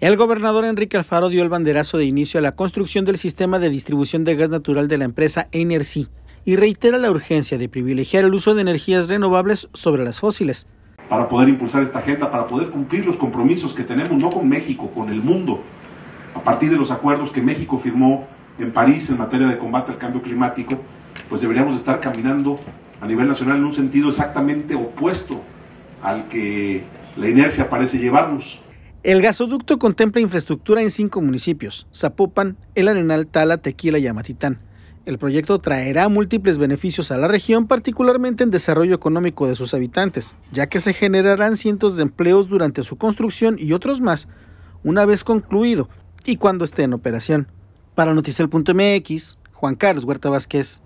El gobernador Enrique Alfaro dio el banderazo de inicio a la construcción del sistema de distribución de gas natural de la empresa Enerci y reitera la urgencia de privilegiar el uso de energías renovables sobre las fósiles. Para poder impulsar esta agenda, para poder cumplir los compromisos que tenemos, no con México, con el mundo, a partir de los acuerdos que México firmó en París en materia de combate al cambio climático, pues deberíamos estar caminando a nivel nacional en un sentido exactamente opuesto al que la inercia parece llevarnos. El gasoducto contempla infraestructura en cinco municipios, Zapopan, El Arenal, Tala, Tequila y Amatitán. El proyecto traerá múltiples beneficios a la región, particularmente en desarrollo económico de sus habitantes, ya que se generarán cientos de empleos durante su construcción y otros más, una vez concluido y cuando esté en operación. Para Noticel.mx, Juan Carlos Huerta Vázquez.